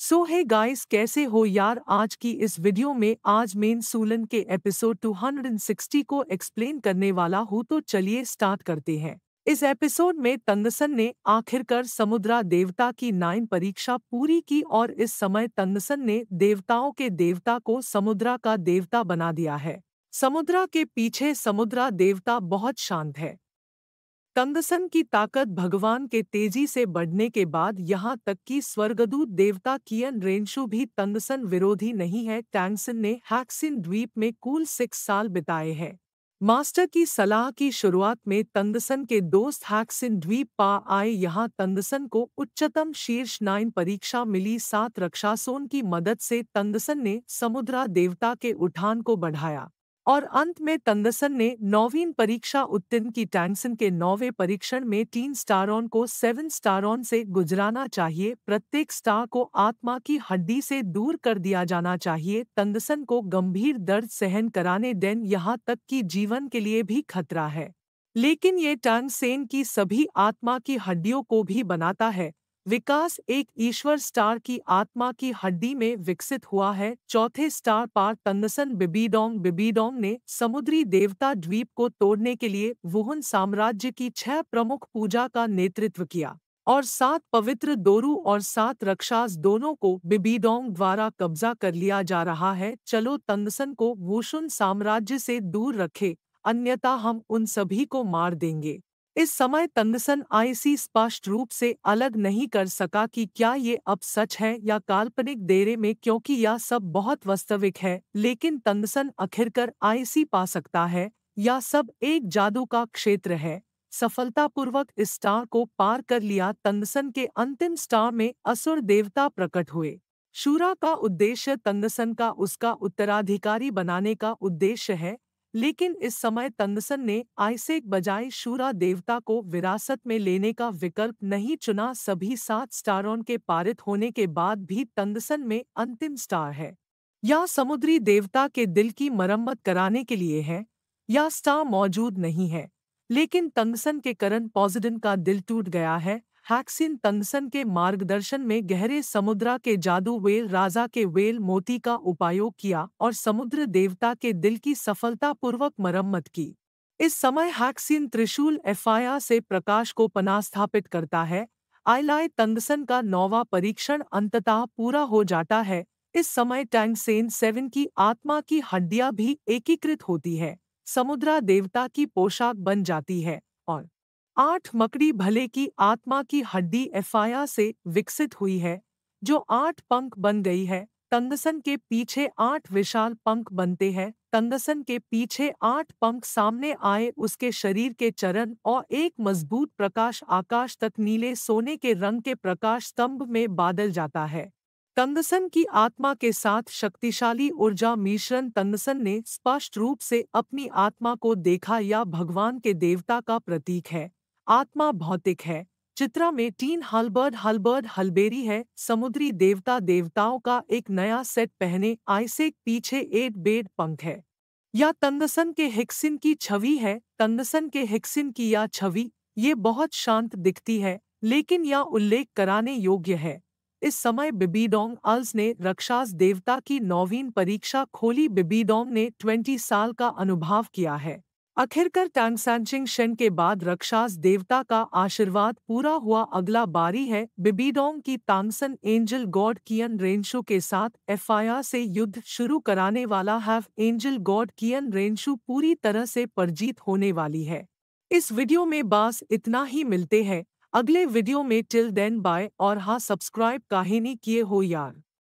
सो है गाइस कैसे हो यार आज की इस वीडियो में आज मेन सूलन के एपिसोड 260 को एक्सप्लेन करने वाला हूँ तो चलिए स्टार्ट करते हैं इस एपिसोड में तंगसन ने आखिरकार समुद्रा देवता की नाइन परीक्षा पूरी की और इस समय तंगसन ने देवताओं के देवता को समुद्रा का देवता बना दिया है समुद्रा के पीछे समुद्रा देवता बहुत शांत है तंदसन की ताकत भगवान के तेजी से बढ़ने के बाद यहाँ तक कि स्वर्गदूत देवता कियन रेंशु भी तंदसन विरोधी नहीं है टैंगसन ने हैक्सिन द्वीप में कुल सिक्स साल बिताए हैं मास्टर की सलाह की शुरुआत में तंदसन के दोस्त हैक्सिन द्वीप पा आए यहाँ तंदसन को उच्चतम शीर्ष नाइन परीक्षा मिली सात रक्षासोन की मदद से तंदसन ने समुद्रा देवता के उठान को बढ़ाया और अंत में तंदसन ने नौवीन परीक्षा उत्तीर्ण की टैंसन के नौवे परीक्षण में तीन स्टारों को सेवन स्टारों से गुजराना चाहिए प्रत्येक स्टार को आत्मा की हड्डी से दूर कर दिया जाना चाहिए तंदसन को गंभीर दर्द सहन कराने देन यहाँ तक कि जीवन के लिए भी खतरा है लेकिन ये टैंगसेन की सभी आत्मा की हड्डियों को भी बनाता है विकास एक ईश्वर स्टार की आत्मा की हड्डी में विकसित हुआ है चौथे स्टार पार तंदसन बिबीडोंग बिबीडोंग ने समुद्री देवता द्वीप को तोड़ने के लिए वुहन साम्राज्य की छह प्रमुख पूजा का नेतृत्व किया और सात पवित्र दोरू और सात रक्षास दोनों को बिबीडोंग द्वारा कब्जा कर लिया जा रहा है चलो तंदसन को वुशुन साम्राज्य से दूर रखे अन्यथा हम उन सभी को मार देंगे इस समय तंगसन आईसी स्पष्ट रूप से अलग नहीं कर सका कि क्या ये अब सच है या काल्पनिक देरे में क्योंकि यह सब बहुत वास्तविक है लेकिन तंगसन आखिरकार आईसी पा सकता है यह सब एक जादू का क्षेत्र है सफलतापूर्वक इस स्टार को पार कर लिया तंगसन के अंतिम स्टार में असुर देवता प्रकट हुए शूरा का उद्देश्य तंगसन का उसका उत्तराधिकारी बनाने का उद्देश्य है लेकिन इस समय तंगसन ने आइसेक बजाय शूरा देवता को विरासत में लेने का विकल्प नहीं चुना सभी सात स्टारों के पारित होने के बाद भी तंगसन में अंतिम स्टार है या समुद्री देवता के दिल की मरम्मत कराने के लिए है या स्टार मौजूद नहीं है लेकिन तंगसन के करण पॉजिडन का दिल टूट गया है हैक्सिन तंगसन के मार्गदर्शन में गहरे समुद्रा के जादू वेल राजा के वेल मोती का उपयोग किया और समुद्र देवता के दिल की सफलतापूर्वक मरम्मत की इस समय हैक्सिन त्रिशूल एफाया से प्रकाश को पनास्थापित करता है आइलाय तंगसन का नौवा परीक्षण अंततः पूरा हो जाता है इस समय टैंगसेन सेवन की आत्मा की हड्डियां भी एकीकृत होती है समुद्रा देवता की पोशाक बन जाती है आठ मकड़ी भले की आत्मा की हड्डी एफआया से विकसित हुई है जो आठ पंख बन गई है तंगसन के पीछे आठ विशाल पंख बनते हैं तंगसन के पीछे आठ पंख सामने आए उसके शरीर के चरण और एक मजबूत प्रकाश आकाश तक नीले सोने के रंग के प्रकाश स्तंभ में बादल जाता है तंगसन की आत्मा के साथ शक्तिशाली ऊर्जा मिश्रण तंगसन ने स्पष्ट रूप से अपनी आत्मा को देखा या भगवान के देवता का प्रतीक है आत्मा भौतिक है चित्रा में टीन हलबर्ड हलबर्ड हलबेरी है समुद्री देवता देवताओं का एक नया सेट पहने आइसेक पीछे एट बेड पंख है या तंगसन के हिक्सिन की छवि है तंगसन के हेक्सिन की या छवि ये बहुत शांत दिखती है लेकिन यह उल्लेख कराने योग्य है इस समय बिबीडोंग अल्स ने रक्षास देवता की नौवीन परीक्षा खोली बिबीडोंग ने ट्वेंटी साल का अनुभव किया है आखिरकार टांगसांचिंग शन के बाद रक्षास देवता का आशीर्वाद पूरा हुआ अगला बारी है बिबीडोंग की तांगसन एंजल गॉड कियन रेंशु के साथ एफआईआर से युद्ध शुरू कराने वाला हैव एंजल गॉड कियन रेंशु पूरी तरह से परजीत होने वाली है इस वीडियो में बास इतना ही मिलते हैं अगले वीडियो में टिल देन बाय और हाँ सब्सक्राइब काहिनी किए हो यार